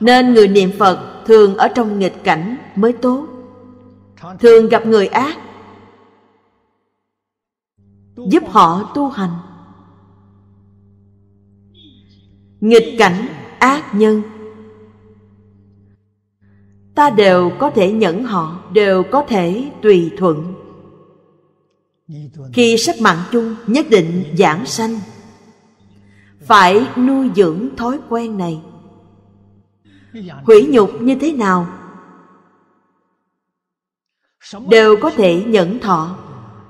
Nên người niệm Phật thường ở trong nghịch cảnh mới tốt Thường gặp người ác Giúp họ tu hành Nghịch cảnh ác nhân Ta đều có thể nhẫn họ Đều có thể tùy thuận Khi sắp mạng chung nhất định giảng sanh Phải nuôi dưỡng thói quen này hủy nhục như thế nào đều có thể nhẫn thọ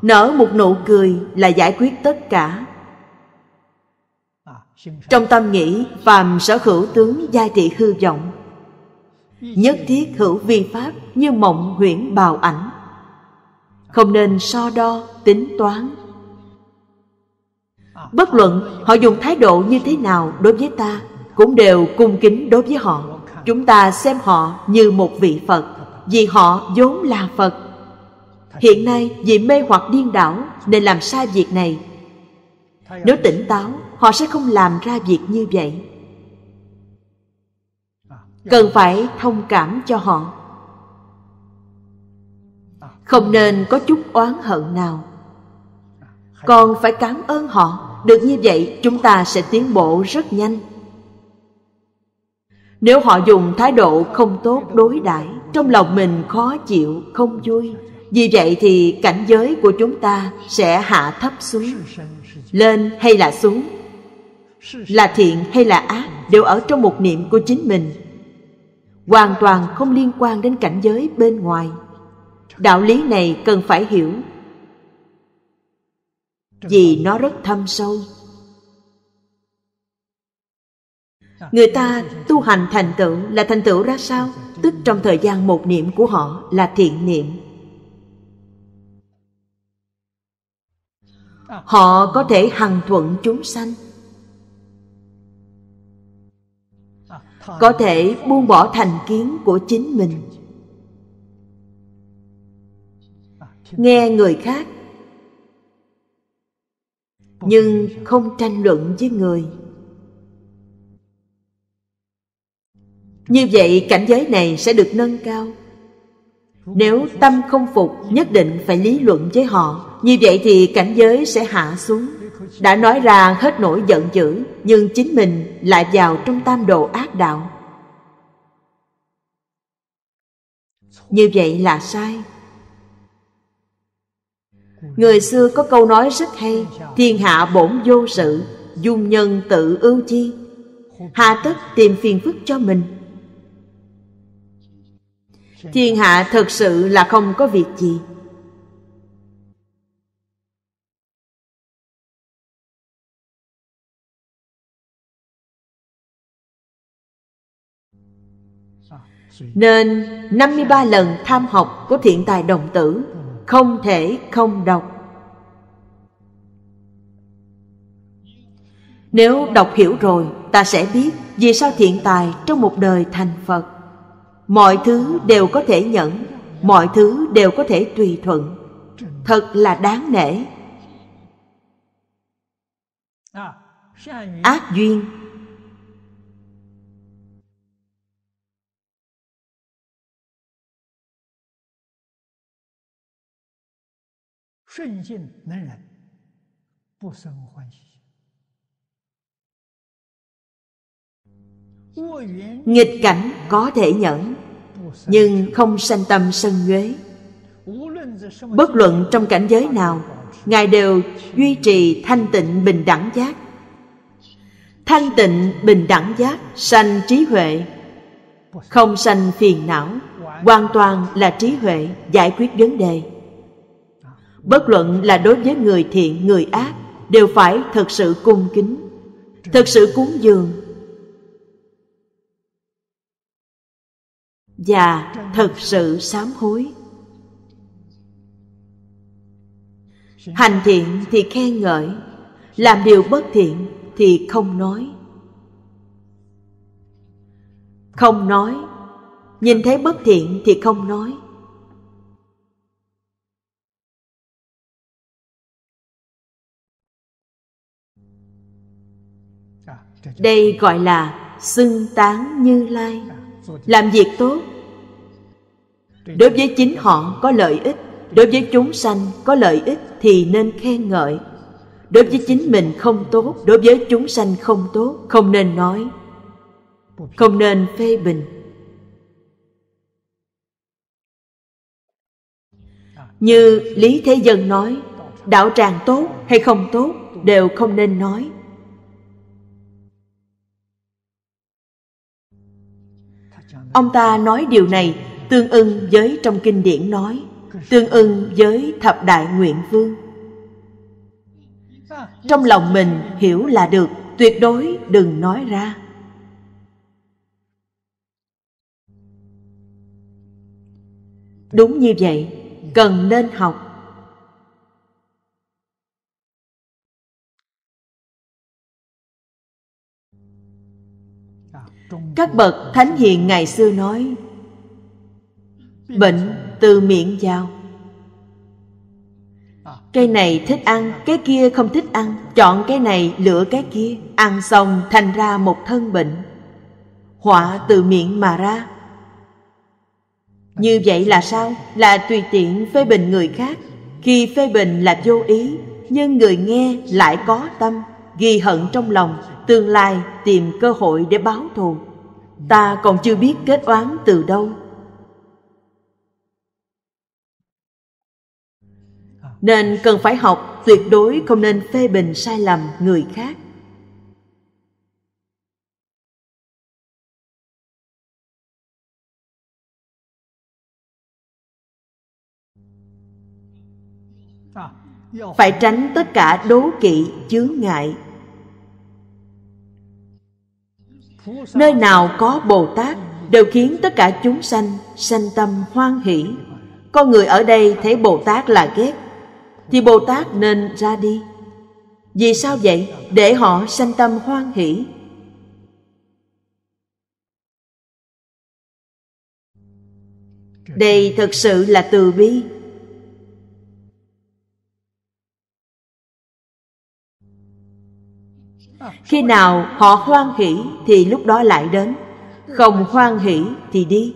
nở một nụ cười là giải quyết tất cả trong tâm nghĩ phàm sở hữu tướng gia trị hư vọng nhất thiết hữu vi pháp như mộng huyễn bào ảnh không nên so đo tính toán bất luận họ dùng thái độ như thế nào đối với ta cũng đều cung kính đối với họ chúng ta xem họ như một vị phật vì họ vốn là phật hiện nay vì mê hoặc điên đảo nên làm sai việc này nếu tỉnh táo họ sẽ không làm ra việc như vậy cần phải thông cảm cho họ không nên có chút oán hận nào còn phải cảm ơn họ được như vậy chúng ta sẽ tiến bộ rất nhanh nếu họ dùng thái độ không tốt đối đãi Trong lòng mình khó chịu, không vui Vì vậy thì cảnh giới của chúng ta sẽ hạ thấp xuống Lên hay là xuống Là thiện hay là ác Đều ở trong một niệm của chính mình Hoàn toàn không liên quan đến cảnh giới bên ngoài Đạo lý này cần phải hiểu Vì nó rất thâm sâu Người ta tu hành thành tựu là thành tựu ra sao? Tức trong thời gian một niệm của họ là thiện niệm Họ có thể hằng thuận chúng sanh Có thể buông bỏ thành kiến của chính mình Nghe người khác Nhưng không tranh luận với người Như vậy cảnh giới này sẽ được nâng cao Nếu tâm không phục nhất định phải lý luận với họ Như vậy thì cảnh giới sẽ hạ xuống Đã nói ra hết nỗi giận dữ Nhưng chính mình lại vào trong tam độ ác đạo Như vậy là sai Người xưa có câu nói rất hay Thiên hạ bổn vô sự Dung nhân tự ưu chi Hà tất tìm phiền phức cho mình thiên hạ thực sự là không có việc gì Nên 53 lần tham học của thiện tài đồng tử Không thể không đọc Nếu đọc hiểu rồi Ta sẽ biết vì sao thiện tài trong một đời thành Phật mọi thứ đều có thể nhận, mọi thứ đều có thể tùy thuận thật là đáng nể ác duyên nghịch cảnh có thể nhẫn nhưng không sanh tâm sân nhuế bất luận trong cảnh giới nào ngài đều duy trì thanh tịnh bình đẳng giác thanh tịnh bình đẳng giác sanh trí huệ không sanh phiền não hoàn toàn là trí huệ giải quyết vấn đề bất luận là đối với người thiện người ác đều phải thật sự cung kính thật sự cúng dường và thật sự sám hối hành thiện thì khen ngợi làm điều bất thiện thì không nói không nói nhìn thấy bất thiện thì không nói đây gọi là xưng tán như lai làm việc tốt đối với chính họ có lợi ích đối với chúng sanh có lợi ích thì nên khen ngợi đối với chính mình không tốt đối với chúng sanh không tốt không nên nói không nên phê bình như lý thế dân nói đạo tràng tốt hay không tốt đều không nên nói Ông ta nói điều này tương ưng với trong kinh điển nói, tương ưng với thập đại nguyện vương. Trong lòng mình hiểu là được, tuyệt đối đừng nói ra. Đúng như vậy, cần nên học các bậc thánh hiền ngày xưa nói bệnh từ miệng vào cây này thích ăn cái kia không thích ăn chọn cái này lựa cái kia ăn xong thành ra một thân bệnh họa từ miệng mà ra như vậy là sao là tùy tiện phê bình người khác khi phê bình là vô ý nhưng người nghe lại có tâm ghi hận trong lòng tương lai tìm cơ hội để báo thù ta còn chưa biết kết oán từ đâu nên cần phải học tuyệt đối không nên phê bình sai lầm người khác phải tránh tất cả đố kỵ chướng ngại nơi nào có bồ tát đều khiến tất cả chúng sanh sanh tâm hoan hỷ con người ở đây thấy bồ tát là ghét thì bồ tát nên ra đi vì sao vậy để họ sanh tâm hoan hỷ đây thực sự là từ bi Khi nào họ hoan hỷ thì lúc đó lại đến Không hoan hỷ thì đi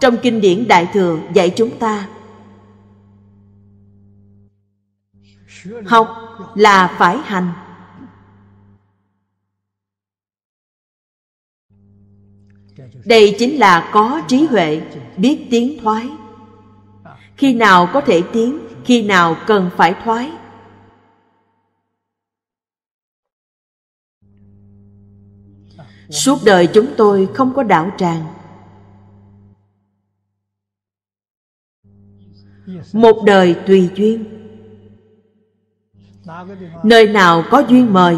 Trong kinh điển Đại Thừa dạy chúng ta Học là phải hành Đây chính là có trí huệ Biết tiến thoái Khi nào có thể tiến Khi nào cần phải thoái suốt đời chúng tôi không có đạo tràng một đời tùy duyên nơi nào có duyên mời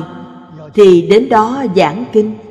thì đến đó giảng kinh